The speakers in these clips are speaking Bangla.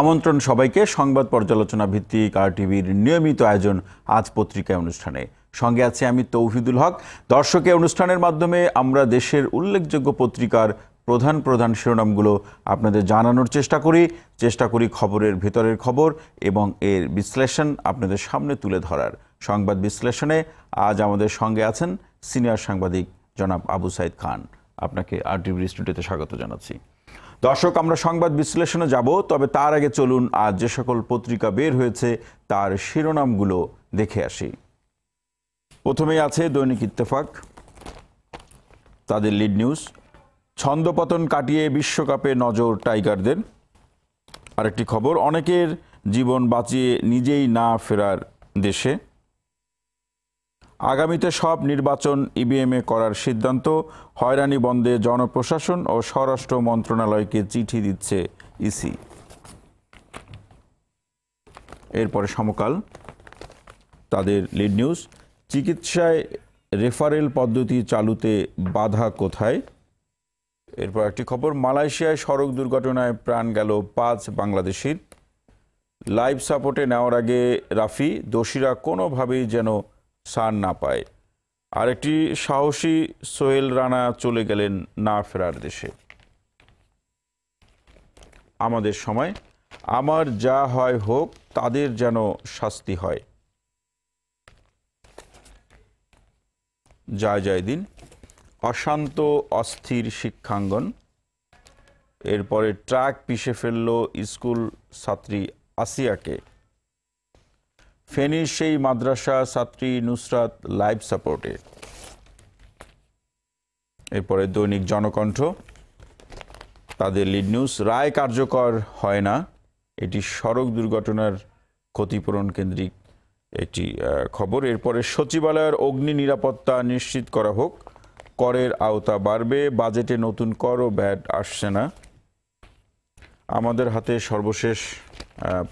আমন্ত্রণ সবাইকে সংবাদ পর্যালোচনা ভিত্তিক আর টিভির নিয়মিত আয়োজন আজ পত্রিকায় অনুষ্ঠানে সঙ্গে আছে আমি তৌহিদুল হক দর্শকে অনুষ্ঠানের মাধ্যমে আমরা দেশের উল্লেখযোগ্য পত্রিকার প্রধান প্রধান শিরোনামগুলো আপনাদের জানানোর চেষ্টা করি চেষ্টা করি খবরের ভিতরের খবর এবং এর বিশ্লেষণ আপনাদের সামনে তুলে ধরার সংবাদ বিশ্লেষণে আজ আমাদের সঙ্গে আছেন সিনিয়র সাংবাদিক জনাব আবু সাইদ খান আপনাকে আর টিভির স্টুডিওতে স্বাগত জানাচ্ছি দর্শক আমরা সংবাদ বিশ্লেষণে যাব তবে তার আগে চলুন আজ যে সকল পত্রিকা বের হয়েছে তার শিরোনামগুলো দেখে আসি প্রথমেই আছে দৈনিক ইত্তেফাক তাদের লিড নিউজ ছন্দপতন কাটিয়ে বিশ্বকাপে নজর টাইগারদের আরেকটি খবর অনেকের জীবন বাঁচিয়ে নিজেই না ফেরার দেশে আগামীতে সব নির্বাচন ইভিএমএ করার সিদ্ধান্ত হয়রানি বন্ধে জনপ্রশাসন ও স্বরাষ্ট্র মন্ত্রণালয়কে চিঠি দিচ্ছে ইসি এরপরে সমকাল তাদের লিড নিউজ চিকিৎসায় রেফারেল পদ্ধতি চালুতে বাধা কোথায় এরপর একটি খবর মালয়েশিয়ায় সড়ক দুর্ঘটনায় প্রাণ গেল পাঁচ বাংলাদেশির লাইফ সাপোর্টে নেওয়ার আগে রাফি দোষীরা কোনোভাবেই যেন সার না পায় আরেকটি সাহসী সোহেল রানা চলে গেলেন না ফেরার দেশে আমাদের সময় আমার যা হয় হোক তাদের যেন শাস্তি হয় যায় যায় দিন অশান্ত অস্থির শিক্ষাঙ্গন এরপরে ট্রাক পিষে ফেলল স্কুল ছাত্রী আসিয়াকে ফেনীর সেই মাদ্রাসা ছাত্রী নুসরাত লাইভ সাপোর্টে এরপরে দৈনিক জনকণ্ঠ তাদের লিড নিউজ রায় কার্যকর হয় না এটি সড়ক দুর্ঘটনার ক্ষতিপূরণ কেন্দ্রিক একটি খবর এরপরে সচিবালয়ের অগ্নি নিরাপত্তা নিশ্চিত করা হোক করের আওতা বাড়বে বাজেটে নতুন কর ও ব্যাট আসছে না আমাদের হাতে সর্বশেষ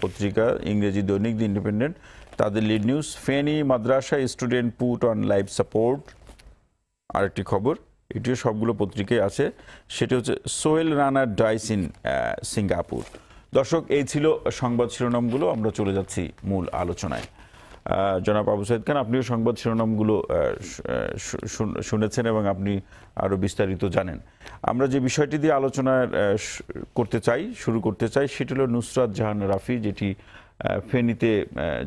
পত্রিকা ইংরেজি দৈনিক দি ইন্ডিপেন্ডেন্ট তাদের লিড নিউজ ফেনি মাদ্রাসা student put on life support আরেকটি খবর এটিও সবগুলো পত্রিকায় আছে সেটি হচ্ছে সোয়েল রানার ডাইস ইন সিঙ্গাপুর দর্শক এই ছিল সংবাদ শিরোনামগুলো আমরা চলে যাচ্ছি মূল আলোচনায় জনাব আবু সাইদ খান আপনিও সংবাদ শিরোনামগুলো শুনেছেন এবং আপনি আরও বিস্তারিত জানেন আমরা যে বিষয়টি দিয়ে আলোচনা করতে চাই শুরু করতে চাই সেটি হল নুসরাত জাহান রাফি যেটি ফেনীতে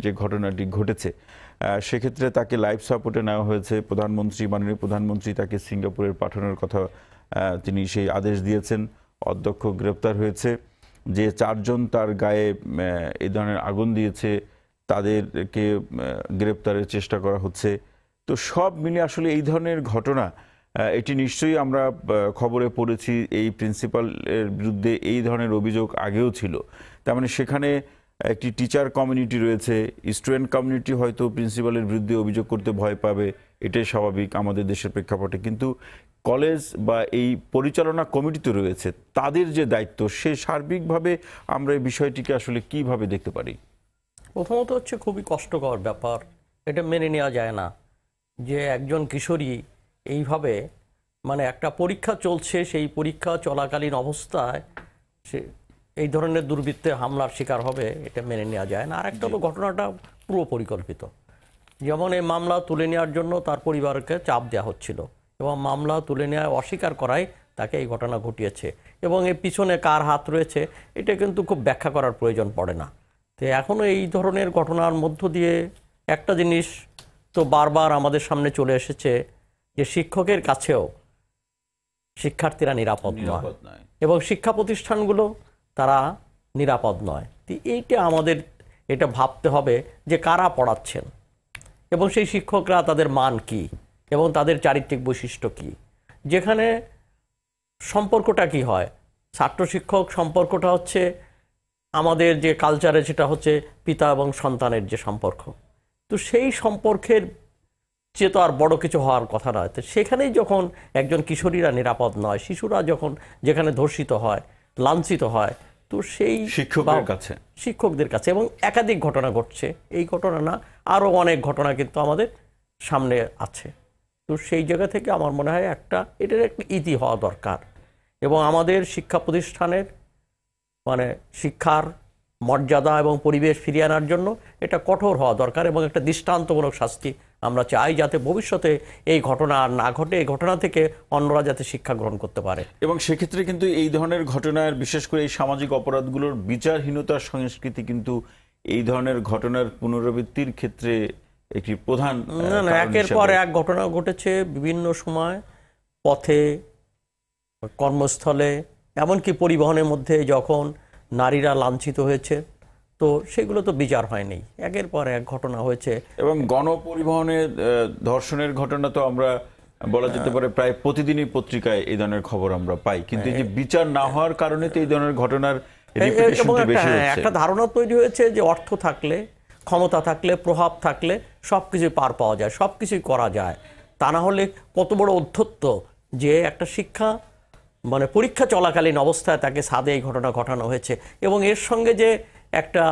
যে ঘটনাটি ঘটেছে সেক্ষেত্রে তাকে লাইফ সাপোর্টে নেওয়া হয়েছে প্রধানমন্ত্রী মাননীয় প্রধানমন্ত্রী তাকে সিঙ্গাপুরের পাঠানোর কথা তিনি সেই আদেশ দিয়েছেন অধ্যক্ষ গ্রেপ্তার হয়েছে যে চারজন তার গায়ে এ ধরনের আগুন দিয়েছে তাদেরকে গ্রেপ্তারের চেষ্টা করা হচ্ছে তো সব মিলে আসলে এই ধরনের ঘটনা এটি নিশ্চয়ই আমরা খবরে পড়েছি এই প্রিন্সিপালের বিরুদ্ধে এই ধরনের অভিযোগ আগেও ছিল তার মানে সেখানে একটি টিচার কমিউনিটি রয়েছে স্টুডেন্ট কমিউনিটি হয়তো প্রিন্সিপালের বিরুদ্ধে অভিযোগ করতে ভয় পাবে এটাই স্বাভাবিক আমাদের দেশের প্রেক্ষাপটে কিন্তু কলেজ বা এই পরিচালনা কমিটিতে রয়েছে তাদের যে দায়িত্ব সে সার্বিকভাবে আমরা এই বিষয়টিকে আসলে কিভাবে দেখতে পারি প্রথমত হচ্ছে খুবই কষ্টকর ব্যাপার এটা মেনে নেওয়া যায় না যে একজন কিশোরী এইভাবে মানে একটা পরীক্ষা চলছে সেই পরীক্ষা চলাকালীন অবস্থায় সে এই ধরনের দুর্বৃত্তে হামলার শিকার হবে এটা মেনে নেওয়া যায় না আরেকটা তো ঘটনাটা পুরো পরিকল্পিত যেমন এই মামলা তুলে নেওয়ার জন্য তার পরিবারকে চাপ দেওয়া হচ্ছিল এবং মামলা তুলে নেওয়া অস্বীকার করায় তাকে এই ঘটনা ঘটিয়েছে এবং এর পিছনে কার হাত রয়েছে এটা কিন্তু খুব ব্যাখ্যা করার প্রয়োজন পড়ে না তো এখনও এই ধরনের ঘটনার মধ্য দিয়ে একটা জিনিস তো বারবার আমাদের সামনে চলে এসেছে যে শিক্ষকের কাছেও শিক্ষার্থীরা নিরাপদ নয় এবং শিক্ষা প্রতিষ্ঠানগুলো তারা নিরাপদ নয় তো এইটা আমাদের এটা ভাবতে হবে যে কারা পড়াচ্ছেন এবং সেই শিক্ষকরা তাদের মান কি এবং তাদের চারিত্রিক বৈশিষ্ট্য কি যেখানে সম্পর্কটা কি হয় ছাত্র শিক্ষক সম্পর্কটা হচ্ছে আমাদের যে কালচারে যেটা হচ্ছে পিতা এবং সন্তানের যে সম্পর্ক তো সেই সম্পর্কের যে তো আর বড় কিছু হওয়ার কথা নয় তো সেখানেই যখন একজন কিশোরীরা নিরাপদ নয় শিশুরা যখন যেখানে ধর্ষিত হয় লাঞ্ছিত হয় তো সেই শিক্ষকের কাছে শিক্ষকদের কাছে এবং একাধিক ঘটনা ঘটছে এই ঘটনা না আরও অনেক ঘটনা কিন্তু আমাদের সামনে আছে তো সেই জায়গা থেকে আমার মনে হয় একটা এটার একটা ইতি হওয়া দরকার এবং আমাদের শিক্ষা প্রতিষ্ঠানের মানে শিক্ষার মর্যাদা এবং পরিবেশ ফিরিয়ে আনার জন্য এটা কঠোর হওয়া দরকার এবং একটা দৃষ্টান্তমূলক শাস্তি আমরা চাই যাতে ভবিষ্যতে এই ঘটনা আর না ঘটে এই ঘটনা থেকে অন্যরা যাতে শিক্ষা গ্রহণ করতে পারে এবং সেক্ষেত্রে কিন্তু এই ধরনের ঘটনার বিশেষ করে এই সামাজিক অপরাধগুলোর বিচারহীনতার সংস্কৃতি কিন্তু এই ধরনের ঘটনার পুনরাবৃত্তির ক্ষেত্রে একটি প্রধান না না একের পর এক ঘটনা ঘটেছে বিভিন্ন সময় পথে কর্মস্থলে এমনকি পরিবহনের মধ্যে যখন নারীরা লাঞ্ছিত হয়েছে তো সেগুলো তো বিচার হয়নি একের পর এক ঘটনা হয়েছে এবং গণপরিবহনে ধর্ষণের ঘটনা তো আমরা বলা যেতে পারে প্রায় প্রতিদিনই পত্রিকায় এই ধরনের খবর আমরা পাই কিন্তু যে হ্যাঁ। বিচার না হওয়ার কারণে তো এই ধরনের ঘটনার হ্যাঁ, একটা ধারণা তৈরি হয়েছে যে অর্থ থাকলে ক্ষমতা থাকলে প্রভাব থাকলে সব কিছু পার পাওয়া যায় সব কিছুই করা যায় তা না হলে কত বড় অধ্যত্ত যে একটা শিক্ষা মানে পরীক্ষা চলাকালীন অবস্থায় তাকে সাদে এই ঘটনা ঘটানো হয়েছে এবং এর সঙ্গে যে একটা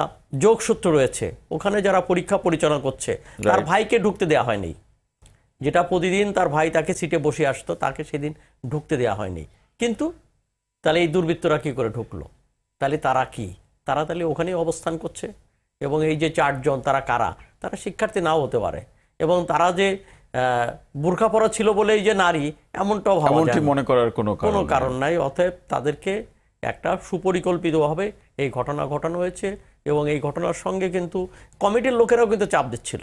যোগসূত্র রয়েছে ওখানে যারা পরীক্ষা পরিচালনা করছে তার ভাইকে ঢুকতে দেওয়া হয়নি যেটা প্রতিদিন তার ভাই তাকে সিটে বসে আসতো তাকে সেদিন ঢুকতে দেওয়া হয়নি কিন্তু তাহলে এই দুর্বৃত্তরা কী করে ঢুকলো তাহলে তারা কি তারা তাহলে ওখানেই অবস্থান করছে এবং এই যে চারজন তারা কারা তারা শিক্ষার্থী নাও হতে পারে এবং তারা যে বোরখা পরা ছিল বলেই যে নারী এমনটাও ভাবা মনে করার কোনো কোনো কারণ নাই অতএব তাদেরকে একটা সুপরিকল্পিতভাবে এই ঘটনা ঘটানো হয়েছে এবং এই ঘটনার সঙ্গে কিন্তু কমিটির লোকেরাও কিন্তু চাপ দিচ্ছিল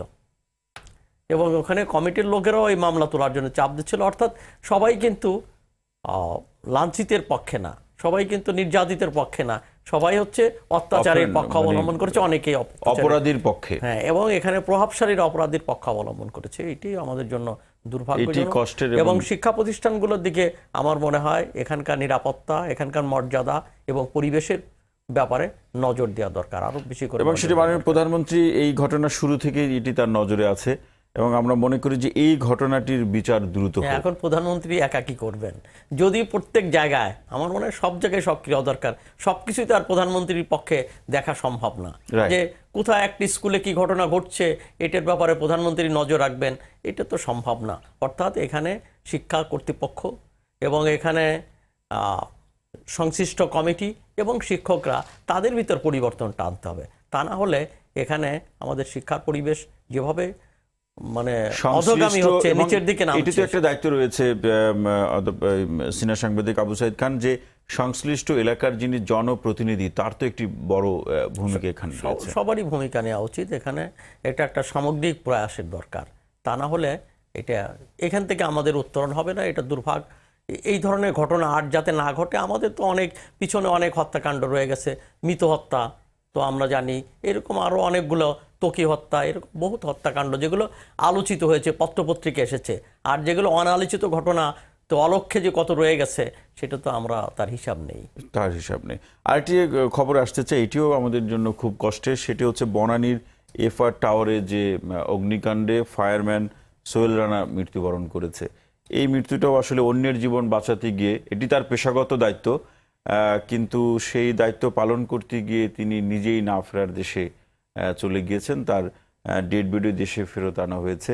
এবং ওখানে কমিটির লোকেরাও এই মামলা তোলার জন্য চাপ দিচ্ছিল অর্থাৎ সবাই কিন্তু লাঞ্ছিতের পক্ষে না সবাই কিন্তু নির্যাতিতের পক্ষে না সবাই হচ্ছে অত্যাচারের পক্ষ মানে অবলম্বন করেছে অনেকেই অপরাধীর পক্ষে হ্যাঁ এবং এখানে প্রভাবশালীর অপরাধীর পক্ষ অবলম্বন করেছে এটি আমাদের জন্য দুর্ভাগ্য এবং শিক্ষা প্রতিষ্ঠানগুলোর দিকে আমার মনে হয় এখানকার নিরাপত্তা এখানকার মর্যাদা এবং পরিবেশের ব্যাপারে নজর দেওয়া দরকার আরও বেশি করে এবং সেটি মাননীয় প্রধানমন্ত্রী এই ঘটনা শুরু থেকে এটি তার নজরে আছে এবং আমরা মনে করি যে এই ঘটনাটির বিচার দ্রুত হ্যাঁ, এখন প্রধানমন্ত্রী একা কি করবেন যদি প্রত্যেক জায়গায় আমার মনে হয় সব জায়গায় সক্রিয় দরকার সব কিছুই তো আর প্রধানমন্ত্রীর পক্ষে দেখা সম্ভব না যে কোথায় একটি স্কুলে কি ঘটনা ঘটছে এটার ব্যাপারে প্রধানমন্ত্রী নজর রাখবেন এটা তো সম্ভব না অর্থাৎ এখানে শিক্ষা কর্তৃপক্ষ এবং এখানে সংশ্লিষ্ট কমিটি এবং শিক্ষকরা তাদের ভিতর পরিবর্তনটা আনতে হবে তা না হলে এখানে আমাদের শিক্ষার পরিবেশ যেভাবে মানে অধগামী হচ্ছে নিচের দিকে নামছে এটি তো একটা দায়িত্ব রয়েছে সিনিয়র সাংবাদিক আবু সাইদ খান যে সংশ্লিষ্ট এলাকার যিনি জনপ্রতিনিধি তার তো একটি বড় ভূমিকা এখানে সবারই ভূমিকা নেওয়া উচিত এখানে এটা একটা সামগ্রিক প্রয়াসের দরকার তা না হলে এটা এখান থেকে আমাদের উত্তরণ হবে না এটা দুর্ভাগ্য এই ধরনের ঘটনা আর যাতে না ঘটে আমাদের তো অনেক পিছনে অনেক হত্যাকাণ্ড রয়ে গেছে মৃত হত্যা তো আমরা জানি এরকম আরও অনেকগুলো তকি হত্যা এরকম বহুত হত্যাকাণ্ড যেগুলো আলোচিত হয়েছে পত্রপত্রিকা এসেছে আর যেগুলো অনালোচিত ঘটনা তো অলক্ষে যে কত রয়ে গেছে সেটা তো আমরা তার হিসাব নেই তার হিসাব নেই আরেকটি খবর আসতে চাই এটিও আমাদের জন্য খুব কষ্টের সেটি হচ্ছে বনানীর এফআর টাওয়ারে যে অগ্নিকাণ্ডে ফায়ারম্যান সোহেল রানা মৃত্যুবরণ করেছে এই মৃত্যুটাও আসলে অন্যের জীবন বাঁচাতে গিয়ে এটি তার পেশাগত দায়িত্ব কিন্তু সেই দায়িত্ব পালন করতে গিয়ে তিনি নিজেই না ফেরার দেশে চলে গিয়েছেন তার ডেড বেডে দেশে ফেরত আনা হয়েছে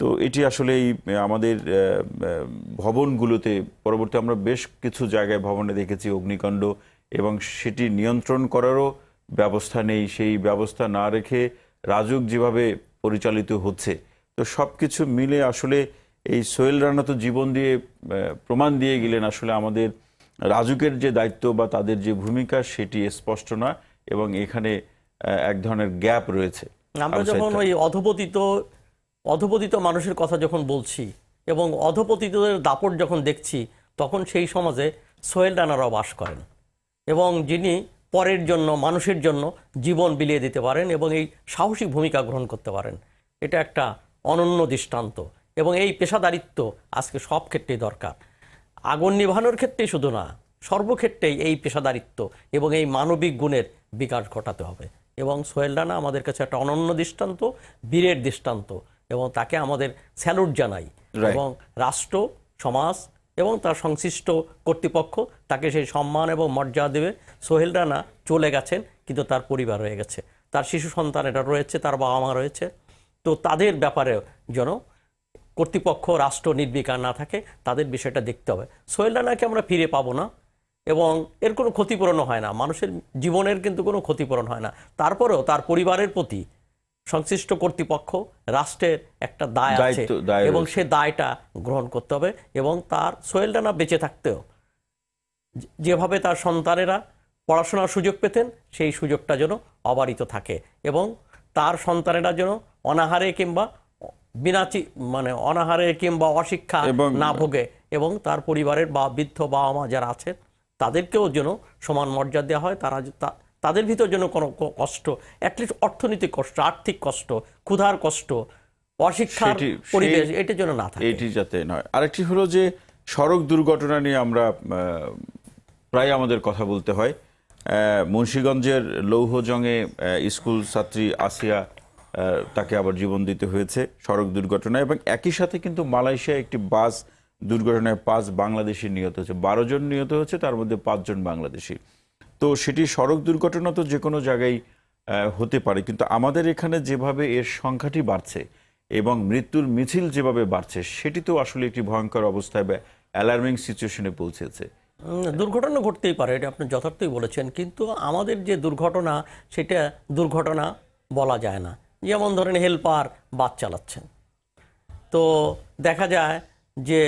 তো এটি আসলে এই আমাদের ভবনগুলোতে পরবর্তী আমরা বেশ কিছু জায়গায় ভবনে দেখেছি অগ্নিকাণ্ড এবং সেটি নিয়ন্ত্রণ করারও ব্যবস্থা নেই সেই ব্যবস্থা না রেখে রাজুক যেভাবে পরিচালিত হচ্ছে তো সব কিছু মিলে আসলে এই সোহেল রানা তো জীবন দিয়ে প্রমাণ দিয়ে গেলেন আসলে আমাদের রাজুকের যে দায়িত্ব বা তাদের যে ভূমিকা সেটি স্পষ্ট না এবং এখানে এক ধরনের গ্যাপ রয়েছে আমরা যখন ওই অধপতিত অধপতিত মানুষের কথা যখন বলছি এবং অধপতিতদের দাপট যখন দেখছি তখন সেই সমাজে সোহেল রানারাও বাস করেন এবং যিনি পরের জন্য মানুষের জন্য জীবন বিলিয়ে দিতে পারেন এবং এই সাহসী ভূমিকা গ্রহণ করতে পারেন এটা একটা অনন্য দৃষ্টান্ত এবং এই পেশাদারিত্ব আজকে সব ক্ষেত্রেই দরকার আগুন নিভানোর ক্ষেত্রেই শুধু না সর্বক্ষেত্রেই এই পেশাদারিত্ব এবং এই মানবিক গুণের বিকাশ ঘটাতে হবে এবং সোহেল রানা আমাদের কাছে একটা অনন্য দৃষ্টান্ত বীরের দৃষ্টান্ত এবং তাকে আমাদের স্যালুট জানাই এবং রাষ্ট্র সমাজ এবং তার সংশ্লিষ্ট কর্তৃপক্ষ তাকে সেই সম্মান এবং মর্যাদা দেবে সোহেল রানা চলে গেছেন কিন্তু তার পরিবার রয়ে গেছে তার শিশু সন্তান এটা রয়েছে তার বাবা মা রয়েছে তো তাদের ব্যাপারে যেন কর্তৃপক্ষ রাষ্ট্র নির্বিকার না থাকে তাদের বিষয়টা দেখতে হবে সোহেল রানাকে আমরা ফিরে পাবো না এবং এর কোনো ক্ষতিপূরণও হয় না মানুষের জীবনের কিন্তু কোনো ক্ষতিপূরণ হয় না তারপরেও তার পরিবারের প্রতি সংশ্লিষ্ট কর্তৃপক্ষ রাষ্ট্রের একটা দায় আছে এবং সে দায়টা গ্রহণ করতে হবে এবং তার সোহেল রানা বেঁচে থাকতেও যেভাবে তার সন্তানেরা পড়াশোনার সুযোগ পেতেন সেই সুযোগটা যেন অবারিত থাকে এবং তার সন্তানেরা যেন অনাহারে কিংবা বিনা মানে অনাহারে কিংবা অশিক্ষা না ভোগে এবং তার পরিবারের বা বৃদ্ধ বাবা মা যারা আছেন তাদেরকেও যেন সমান মর্যাদা দেওয়া হয় তারা তাদের ভিতর যেন কোনো কষ্ট অ্যাটলিস্ট অর্থনৈতিক কষ্ট আর্থিক কষ্ট ক্ষুধার কষ্ট অশিক্ষার পরিবেশ এটি যেন না থাকে এটি যাতে নয় আরেকটি হলো যে সড়ক দুর্ঘটনা নিয়ে আমরা প্রায় আমাদের কথা বলতে হয় মুন্সীগঞ্জের লৌহজঙে স্কুল ছাত্রী আসিয়া তাকে আবার জীবন দিতে হয়েছে সড়ক দুর্ঘটনায় এবং একই সাথে কিন্তু মালয়েশিয়া একটি বাস দুর্ঘটনায় পাঁচ বাংলাদেশি নিহত হয়েছে বারো জন নিহত হয়েছে তার মধ্যে পাঁচজন বাংলাদেশি তো সেটি সড়ক দুর্ঘটনা তো যে কোনো জায়গায় হতে পারে কিন্তু আমাদের এখানে যেভাবে এর সংখ্যাটি বাড়ছে এবং মৃত্যুর মিছিল যেভাবে বাড়ছে সেটি তো আসলে একটি ভয়ঙ্কর অবস্থায় বা অ্যালার্মিং সিচুয়েশনে পৌঁছেছে দুর্ঘটনা ঘটতেই পারে এটা আপনি যথার্থই বলেছেন কিন্তু আমাদের যে দুর্ঘটনা সেটা দুর্ঘটনা বলা যায় না যেমন ধরেন হেল্পার বাস চালাচ্ছেন তো দেখা যায় যে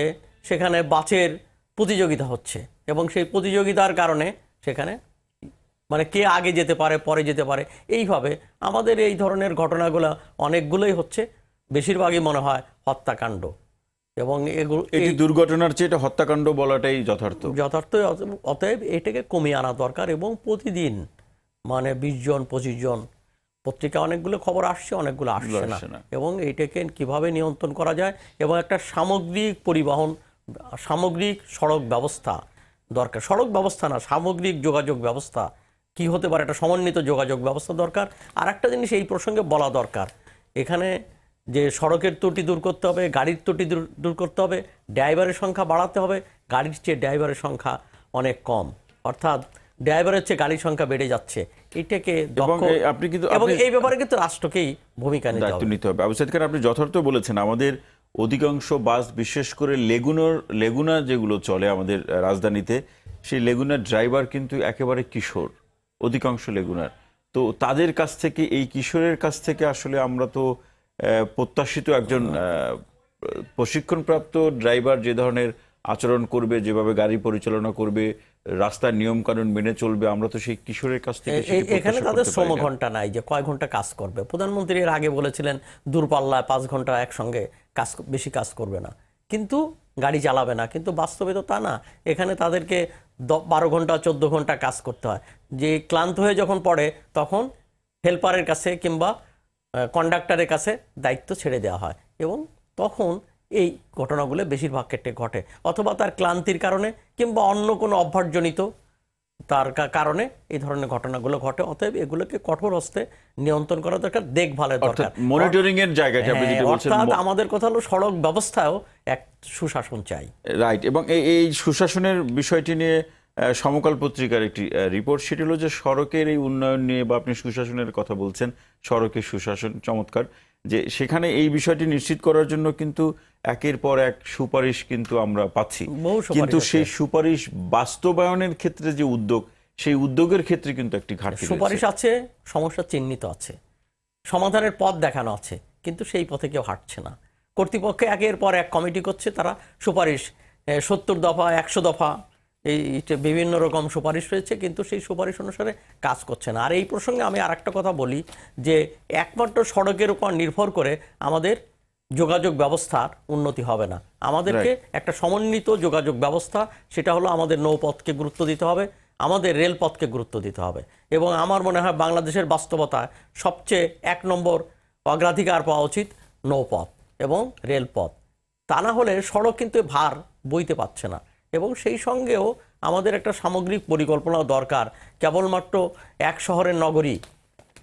সেখানে বাসের প্রতিযোগিতা হচ্ছে এবং সেই প্রতিযোগিতার কারণে সেখানে মানে কে আগে যেতে পারে পরে যেতে পারে এইভাবে আমাদের এই ধরনের ঘটনাগুলো অনেকগুলোই হচ্ছে বেশিরভাগই মনে হয় হত্যাকাণ্ড এবং এগুলো এই দুর্ঘটনার চেয়ে এটা হত্যাকাণ্ড বলাটাই যথার্থ যথার্থ অতএব এটাকে কমিয়ে আনা দরকার এবং প্রতিদিন মানে বিশজন পঁচিশ জন পত্রিকা অনেকগুলো খবর আসছে অনেকগুলো আসছে না এবং এটাকে কিভাবে নিয়ন্ত্রণ করা যায় এবং একটা সামগ্রিক পরিবহন সামগ্রিক সড়ক ব্যবস্থা দরকার সড়ক ব্যবস্থা না সামগ্রিক যোগাযোগ ব্যবস্থা কি হতে পারে একটা সমন্বিত যোগাযোগ ব্যবস্থা দরকার আর একটা জিনিস এই প্রসঙ্গে বলা দরকার এখানে যে সড়কের ত্রুটি দূর করতে হবে গাড়ির ত্রুটি দূর করতে হবে ড্রাইভারের সংখ্যা বাড়াতে হবে গাড়ির চেয়ে ড্রাইভারের সংখ্যা অনেক কম অর্থাৎ ড্রাইভারের চেয়ে গাড়ির সংখ্যা বেড়ে যাচ্ছে আমাদের অধিকাংশ বাস বিশেষ করে লেগুনোর লেগুনা যেগুলো চলে আমাদের রাজধানীতে সেই লেগুনার ড্রাইভার কিন্তু একেবারে কিশোর অধিকাংশ লেগুনার তো তাদের কাছ থেকে এই কিশোরের কাছ থেকে আসলে আমরা তো প্রত্যাশিত একজন প্রশিক্ষণপ্রাপ্ত ড্রাইভার যে ধরনের আচরণ করবে যেভাবে গাড়ি পরিচালনা করবে রাস্তার নিয়মকানুন মেনে চলবে আমরা তো সেই কিশোরের কাছ থেকে এখানে তাদের শ্রম ঘন্টা নাই যে কয় ঘন্টা কাজ করবে প্রধানমন্ত্রী এর আগে বলেছিলেন দূরপাল্লায় পাঁচ ঘন্টা একসঙ্গে কাজ বেশি কাজ করবে না কিন্তু গাড়ি চালাবে না কিন্তু বাস্তবে তো তা না এখানে তাদেরকে বারো ঘন্টা চোদ্দ ঘন্টা কাজ করতে হয় যে ক্লান্ত হয়ে যখন পড়ে তখন হেল্পারের কাছে কিংবা কন্ডাক্টারের কাছে দায়িত্ব ছেড়ে দেওয়া হয় এবং তখন এই ঘটনাগুলো বেশিরভাগ ক্ষেত্রে ঘটে অথবা তার ক্লান্তির কারণে কিংবা অন্য কোনো অভ্যাসজনিত তার কারণে এই ধরনের ঘটনাগুলো ঘটে অতএব এগুলোকে কঠোর হস্তে নিয়ন্ত্রণ করা দরকার দেখভালের দরকার মনিটরিং এর জায়গায় আমাদের কথা হলো সড়ক ব্যবস্থাও এক সুশাসন চাই রাইট এবং এই সুশাসনের বিষয়টি নিয়ে সমকাল পত্রিকার একটি রিপোর্ট সেটি হলো যে সড়কের এই উন্নয়ন নিয়ে বা আপনি সুশাসনের কথা বলছেন সড়কের সুশাসন চমৎকার যে সেখানে এই বিষয়টি নিশ্চিত করার জন্য কিন্তু একের পর এক সুপারিশ কিন্তু আমরা পাচ্ছি কিন্তু সেই সুপারিশ বাস্তবায়নের ক্ষেত্রে যে উদ্যোগ সেই উদ্যোগের ক্ষেত্রে কিন্তু একটি ঘাটতি সুপারিশ আছে সমস্যা চিহ্নিত আছে সমাধানের পথ দেখানো আছে কিন্তু সেই পথে কেউ হাঁটছে না কর্তৃপক্ষ একের পর এক কমিটি করছে তারা সুপারিশ সত্তর দফা একশো দফা এই বিভিন্ন রকম সুপারিশ রয়েছে কিন্তু সেই সুপারিশ অনুসারে কাজ করছে না আর এই প্রসঙ্গে আমি আর কথা বলি যে একমাত্র সড়কের উপর নির্ভর করে আমাদের যোগাযোগ ব্যবস্থার উন্নতি হবে না আমাদেরকে একটা সমন্বিত যোগাযোগ ব্যবস্থা সেটা হলো আমাদের নৌপথকে গুরুত্ব দিতে হবে আমাদের রেলপথকে গুরুত্ব দিতে হবে এবং আমার মনে হয় বাংলাদেশের বাস্তবতায় সবচেয়ে এক নম্বর অগ্রাধিকার পাওয়া উচিত নৌপথ এবং রেলপথ তা না হলে সড়ক কিন্তু ভার বইতে পারছে না এবং সেই সঙ্গেও আমাদের একটা সামগ্রিক পরিকল্পনা দরকার কেবলমাত্র এক শহরের নগরী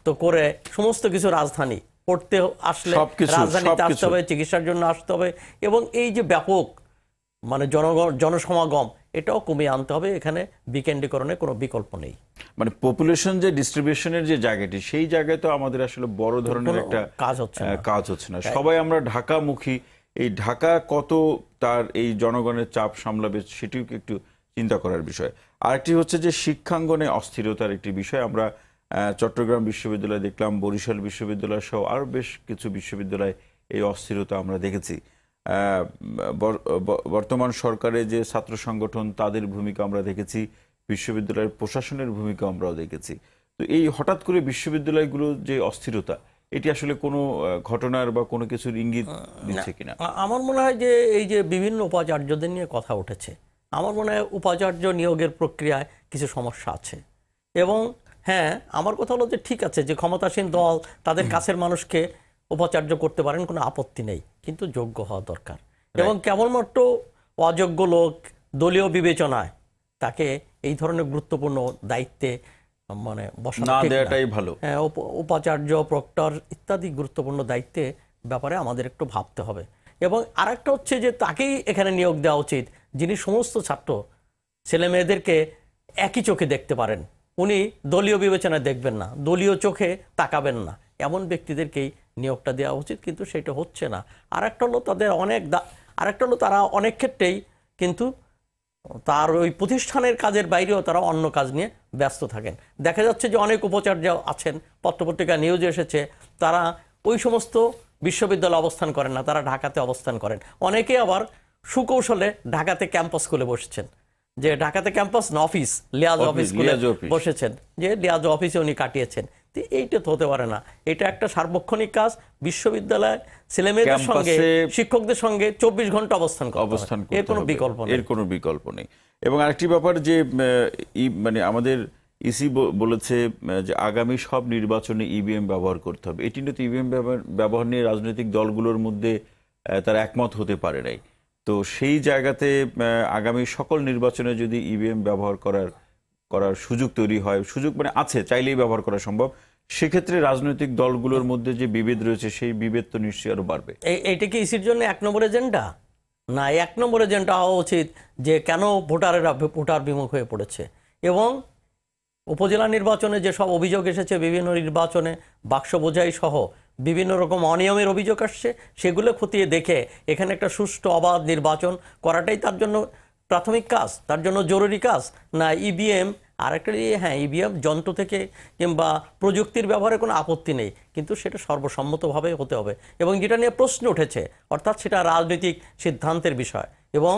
তো করে সমস্ত কিছু রাজধানী পড়তে আসলে রাজধানীতে আসতে হবে চিকিৎসার জন্য আসতে হবে এবং এই যে ব্যাপক মানে জনগণ জনসমাগম এটাও কমিয়ে আনতে হবে এখানে বিকেন্দ্রীকরণের কোনো বিকল্প নেই মানে পপুলেশন যে ডিস্ট্রিবিউশনের যে জায়গাটি সেই জায়গায় তো আমাদের আসলে বড় ধরনের একটা কাজ হচ্ছে কাজ হচ্ছে না সবাই আমরা ঢাকামুখী এই ঢাকা কত তার এই জনগণের চাপ সামলাবে সেটিও একটু চিন্তা করার বিষয় আরেকটি হচ্ছে যে শিক্ষাঙ্গনে অস্থিরতার একটি বিষয় আমরা চট্টগ্রাম বিশ্ববিদ্যালয় দেখলাম বরিশাল বিশ্ববিদ্যালয় সহ আরও বেশ কিছু বিশ্ববিদ্যালয়ে এই অস্থিরতা আমরা দেখেছি বর্তমান সরকারে যে ছাত্র সংগঠন তাদের ভূমিকা আমরা দেখেছি বিশ্ববিদ্যালয়ের প্রশাসনের ভূমিকা আমরাও দেখেছি তো এই হঠাৎ করে বিশ্ববিদ্যালয়গুলো যে অস্থিরতা এটি আসলে কোনো ঘটনার বা কোনো কিছুর ইঙ্গিত দিচ্ছে কিনা আমার মনে হয় যে এই যে বিভিন্ন উপাচার্যদের নিয়ে কথা উঠেছে আমার মনে হয় উপাচার্য নিয়োগের প্রক্রিয়ায় কিছু সমস্যা আছে এবং হ্যাঁ আমার কথা হলো যে ঠিক আছে যে ক্ষমতাসীন দল তাদের কাছের মানুষকে উপাচার্য করতে পারেন কোনো আপত্তি নেই কিন্তু যোগ্য হওয়া দরকার এবং কেবলমাত্র অযোগ্য লোক দলীয় বিবেচনায় তাকে এই ধরনের গুরুত্বপূর্ণ দায়িত্বে মানে বসানো ভালো হ্যাঁ উপাচার্য প্রক্টর ইত্যাদি গুরুত্বপূর্ণ দায়িত্বে ব্যাপারে আমাদের একটু ভাবতে হবে এবং আরেকটা হচ্ছে যে তাকেই এখানে নিয়োগ দেওয়া উচিত যিনি সমস্ত ছাত্র ছেলে মেয়েদেরকে একই চোখে দেখতে পারেন উনি দলীয় বিবেচনায় দেখবেন না দলীয় চোখে তাকাবেন না এমন ব্যক্তিদেরকেই নিয়োগটা দেওয়া উচিত কিন্তু সেটা হচ্ছে না আরেকটা হলো তাদের অনেক আরেকটা হলো তারা অনেক ক্ষেত্রেই কিন্তু তার ওই প্রতিষ্ঠানের কাজের বাইরেও তারা অন্য কাজ নিয়ে ব্যস্ত থাকেন দেখা যাচ্ছে যে অনেক উপাচার্য আছেন পত্রপত্রিকা নিউজে এসেছে তারা ওই সমস্ত বিশ্ববিদ্যালয়ে অবস্থান করেন না তারা ঢাকাতে অবস্থান করেন অনেকে আবার সুকৌশলে ঢাকাতে ক্যাম্পাস খুলে বসেছেন যে ঢাকাতে ক্যাম্পাস না অফিস লিয়াজ অফিস বসেছেন যে লিয়াজ অফিসে উনি কাটিয়েছেন তো এইটা তো হতে পারে না এটা একটা সার্বক্ষণিক কাজ বিশ্ববিদ্যালয় ছেলেমেয়েদের সঙ্গে শিক্ষকদের সঙ্গে চব্বিশ ঘন্টা অবস্থান অবস্থান এর কোনো বিকল্প এর কোনো বিকল্প নেই এবং আরেকটি ব্যাপার যে মানে আমাদের ইসি বলেছে যে আগামী সব নির্বাচনে ইভিএম ব্যবহার করতে হবে এটি তো ইভিএম ব্যবহার নিয়ে রাজনৈতিক দলগুলোর মধ্যে তারা একমত হতে পারে নাই তো সেই জায়গাতে আগামী সকল নির্বাচনে যদি ইভিএম ব্যবহার করার করার সুযোগ তৈরি হয় সুযোগ মানে আছে চাইলেই ব্যবহার করা সম্ভব সেক্ষেত্রে রাজনৈতিক দলগুলোর মধ্যে যে বিভেদ রয়েছে সেই বিভেদ তো নিশ্চয়ই আরো বাড়বে এটা কি ইসির জন্য এক নম্বর এজেন্ডা না এক নম্বর এজেন্ডা হওয়া উচিত যে কেন ভোটারেরা ভোটার বিমুখ হয়ে পড়েছে এবং উপজেলা নির্বাচনে যেসব অভিযোগ এসেছে বিভিন্ন নির্বাচনে বাক্স বোঝাই সহ বিভিন্ন রকম অনিয়মের অভিযোগ আসছে সেগুলো খতিয়ে দেখে এখানে একটা সুষ্ঠু অবাধ নির্বাচন করাটাই তার জন্য প্রাথমিক কাজ তার জন্য জরুরি কাজ না ইভিএম আর একটা হ্যাঁ ইভিএম e যন্ত্র থেকে কিংবা প্রযুক্তির ব্যবহারে কোনো আপত্তি নেই কিন্তু সেটা সর্বসম্মতভাবে হতে হবে এবং যেটা নিয়ে প্রশ্ন উঠেছে অর্থাৎ সেটা রাজনৈতিক সিদ্ধান্তের বিষয় এবং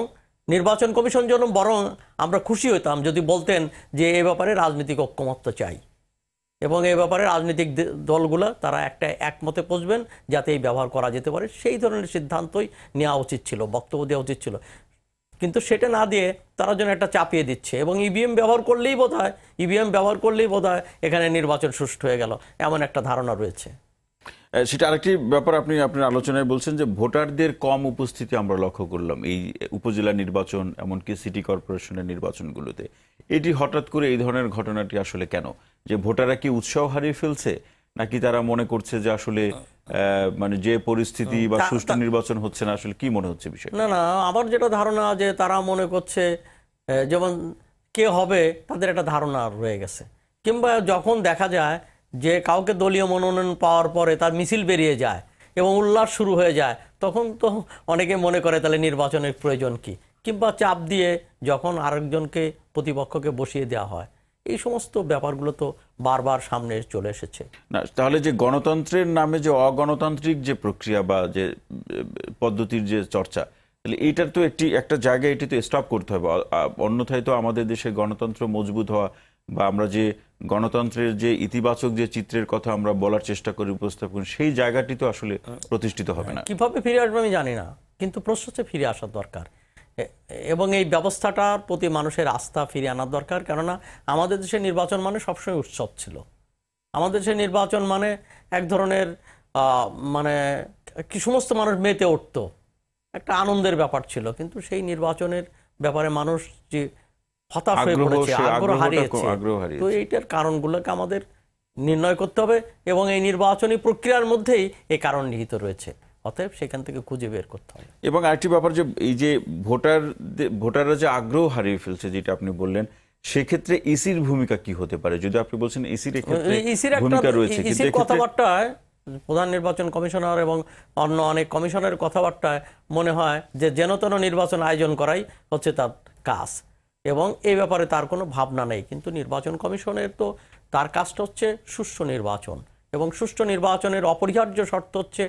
নির্বাচন কমিশন জন্য বরং আমরা খুশি হতাম যদি বলতেন যে এ ব্যাপারে রাজনৈতিক ঐক্যমত্ব চাই এবং এ ব্যাপারে রাজনৈতিক দলগুলো তারা একটা একমতে পৌঁছবেন যাতে এই ব্যবহার করা যেতে পারে সেই ধরনের সিদ্ধান্তই নেওয়া উচিত ছিল বক্তব্য দেওয়া উচিত ছিল কিন্তু সেটা না দিয়ে তারা যেন একটা চাপিয়ে দিচ্ছে এবং ইভিএম e ব্যবহার করলেই বোধ হয় ইভিএম e ব্যবহার করলেই বোধ হয় এখানে নির্বাচন সুষ্ঠু হয়ে গেল এমন একটা ধারণা রয়েছে সেটা আরেকটি ব্যাপার আপনি আপনার আলোচনায় বলছেন যে ভোটারদের কম উপস্থিতি আমরা লক্ষ্য করলাম এই উপজেলা নির্বাচন এমনকি সিটি কর্পোরেশনের নির্বাচনগুলোতে এটি হঠাৎ করে এই ধরনের ঘটনাটি আসলে কেন যে ভোটাররা কি উৎসাহ হারিয়ে ফেলছে নাকি তারা মনে করছে যে আসলে মানে যে পরিস্থিতি বা সুষ্ঠু নির্বাচন হচ্ছে না আসলে কি মনে হচ্ছে বিষয় না না আমার যেটা ধারণা যে তারা মনে করছে যেমন কে হবে তাদের একটা ধারণা রয়ে গেছে কিংবা যখন দেখা যায় যে কাউকে দলীয় মনোনয়ন পাওয়ার পরে তার মিছিল বেরিয়ে যায় এবং উল্লাস শুরু হয়ে যায় তখন তো অনেকে মনে করে তাহলে নির্বাচনের প্রয়োজন কি কিংবা চাপ দিয়ে যখন আরেকজনকে প্রতিপক্ষকে বসিয়ে দেওয়া হয় এই সমস্ত ব্যাপারগুলো তো বারবার সামনে চলে এসেছে না তাহলে যে গণতন্ত্রের নামে যে অগণতান্ত্রিক যে প্রক্রিয়া বা যে পদ্ধতির যে চর্চা তাহলে এইটার তো একটি একটা জায়গায় এটি তো স্টপ করতে হবে অন্যথায় তো আমাদের দেশে গণতন্ত্র মজবুত হওয়া বা আমরা যে গণতন্ত্রের যে ইতিবাচক যে চিত্রের কথা আমরা বলার চেষ্টা করি উপস্থাপন সেই জায়গাটি তো আসলে প্রতিষ্ঠিত হবে না কিভাবে ফিরে আসবে আমি জানি না কিন্তু প্রশ্ন হচ্ছে ফিরে আসা দরকার এবং এই ব্যবস্থাটার প্রতি মানুষের আস্থা ফিরিয়ে আনার দরকার কেননা আমাদের দেশে নির্বাচন মানে সবসময় উৎসব ছিল আমাদের দেশে নির্বাচন মানে এক ধরনের মানে কি সমস্ত মানুষ মেতে উঠত একটা আনন্দের ব্যাপার ছিল কিন্তু সেই নির্বাচনের ব্যাপারে মানুষ যে হতাশ হয়ে পড়েছে আগ্রহ হারিয়েছে তো এইটার কারণগুলোকে আমাদের নির্ণয় করতে হবে এবং এই নির্বাচনী প্রক্রিয়ার মধ্যেই এই কারণ নিহিত রয়েছে অতএব সেখান থেকে খুঁজে বের করতে হবে এবং আরেকটি ব্যাপার যে এই যে ভোটার ভোটাররা যে আগ্রহ হারিয়ে ফেলছে যেটা আপনি বললেন সেক্ষেত্রে ইসির ভূমিকা কি হতে পারে যদি আপনি বলছেন ইসির ভূমিকা রয়েছে ইসির কথাবার্তায় প্রধান নির্বাচন কমিশনার এবং অন্য অনেক কমিশনের কথাবার্তায় মনে হয় যে যেন তেন নির্বাচন আয়োজন করাই হচ্ছে তার কাজ এবং এই ব্যাপারে তার কোনো ভাবনা নেই কিন্তু নির্বাচন কমিশনের তো তার কাজটা হচ্ছে সুষ্ঠু নির্বাচন এবং সুষ্ঠু নির্বাচনের অপরিহার্য শর্ত হচ্ছে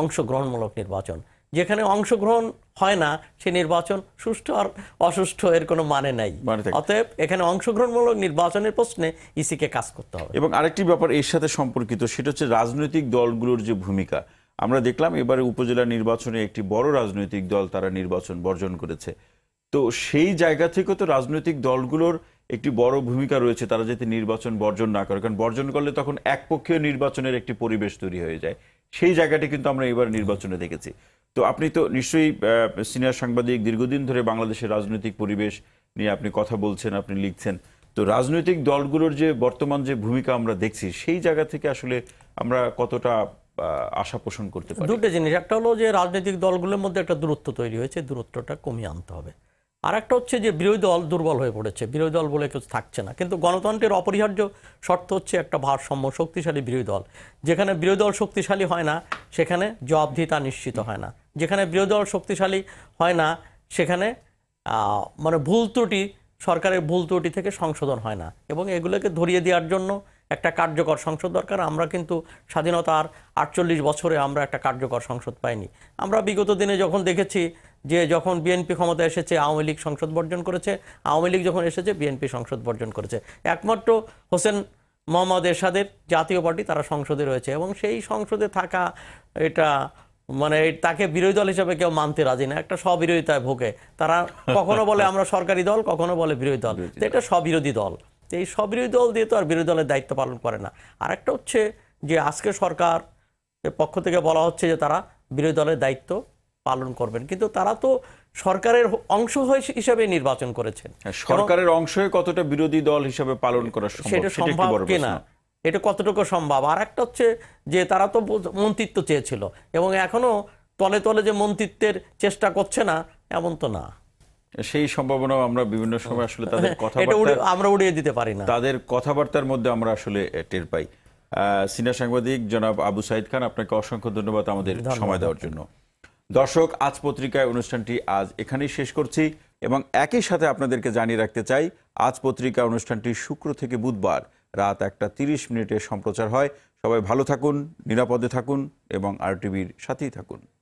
অংশগ্রহণমূলক নির্বাচন যেখানে অংশগ্রহণ হয় না সে নির্বাচন সুষ্ঠু আর অসুস্থ এর কোনো মানে নাই মানে অতএব এখানে অংশগ্রহণমূলক নির্বাচনের প্রশ্নে ইসিকে কাজ করতে হবে এবং আরেকটি ব্যাপার এর সাথে সম্পর্কিত সেটা হচ্ছে রাজনৈতিক দলগুলোর যে ভূমিকা আমরা দেখলাম এবারে উপজেলা নির্বাচনে একটি বড় রাজনৈতিক দল তারা নির্বাচন বর্জন করেছে তো সেই জায়গা থেকে তো রাজনৈতিক দলগুলোর একটি বড় ভূমিকা রয়েছে তারা যাতে নির্বাচন বর্জন না করে কারণ বর্জন করলে তখন একপক্ষীয় নির্বাচনের একটি পরিবেশ তৈরি হয়ে যায় সেই জায়গাটি কিন্তু আমরা এবার নির্বাচনে দেখেছি তো আপনি তো নিশ্চয়ই সিনিয়র সাংবাদিক দীর্ঘদিন ধরে বাংলাদেশের রাজনৈতিক পরিবেশ নিয়ে আপনি কথা বলছেন আপনি লিখছেন তো রাজনৈতিক দলগুলোর যে বর্তমান যে ভূমিকা আমরা দেখছি সেই জায়গা থেকে আসলে আমরা কতটা আশা পোষণ করতে পারি দুটো জিনিস একটা হলো যে রাজনৈতিক দলগুলোর মধ্যে একটা দূরত্ব তৈরি হয়েছে দূরত্বটা কমিয়ে আনতে হবে আর একটা হচ্ছে যে বিরোধী দল দুর্বল হয়ে পড়েছে বিরোধী দল বলে কিছু থাকছে না কিন্তু গণতন্ত্রের অপরিহার্য শর্ত হচ্ছে একটা ভারসাম্য শক্তিশালী বিরোধী দল যেখানে বিরোধী দল শক্তিশালী হয় না সেখানে জবাবদিহিতা নিশ্চিত হয় না যেখানে বিরোধী দল শক্তিশালী হয় না সেখানে মানে ভুল ত্রুটি সরকারের ভুল ত্রুটি থেকে সংশোধন হয় না এবং এগুলোকে ধরিয়ে দেওয়ার জন্য একটা কার্যকর সংসদ দরকার আমরা কিন্তু স্বাধীনতার আটচল্লিশ বছরে আমরা একটা কার্যকর সংসদ পাইনি আমরা বিগত দিনে যখন দেখেছি যে যখন বিএনপি ক্ষমতা এসেছে আওয়ামী লীগ সংসদ বর্জন করেছে আওয়ামী লীগ যখন এসেছে বিএনপি সংসদ বর্জন করেছে একমাত্র হোসেন মোহাম্মদ এরশাদের জাতীয় পার্টি তারা সংসদে রয়েছে এবং সেই সংসদে থাকা এটা মানে তাকে বিরোধী দল হিসেবে কেউ মানতে রাজি না একটা স্ববিরোধিতায় ভোগে তারা কখনো বলে আমরা সরকারি দল কখনো বলে বিরোধী দল তো এটা স্ববিরোধী দল তো এই স্ববিরোধী দল দিয়ে তো আর বিরোধী দলের দায়িত্ব পালন করে না আর একটা হচ্ছে যে আজকে সরকার পক্ষ থেকে বলা হচ্ছে যে তারা বিরোধী দলের দায়িত্ব পালন করবেন কিন্তু তারা তো সরকারের অংশ হিসেবে নির্বাচন করেছেন হ্যাঁ, সরকারের অংশ কতটা বিরোধী দল হিসাবে পালন করা সেটা সম্ভব কিনা এটা কতটুকু সম্ভব আর একটা হচ্ছে যে তারা তো মন্ত্রিত্ব চেয়েছিল এবং এখনো তলে তলে যে মন্ত্রিত্বের চেষ্টা করছে না এমন তো না সেই সম্ভাবনাও আমরা বিভিন্ন সময় আসলে তাদের হ্যাঁ, কথা আমরা উড়িয়ে দিতে পারি না তাদের কথাবার্তার মধ্যে আমরা আসলে টের পাই সিনিয়র সাংবাদিক জনাব আবু সাইদ খান আপনাকে অসংখ্য ধন্যবাদ আমাদের সময় দেওয়ার জন্য দর্শক আজ পত্রিকায় অনুষ্ঠানটি আজ এখানেই শেষ করছি এবং একই সাথে আপনাদেরকে জানিয়ে রাখতে চাই আজ পত্রিকা অনুষ্ঠানটি শুক্র থেকে বুধবার রাত একটা তিরিশ মিনিটে সম্প্রচার হয় সবাই ভালো থাকুন নিরাপদে থাকুন এবং আর টিভির সাথেই থাকুন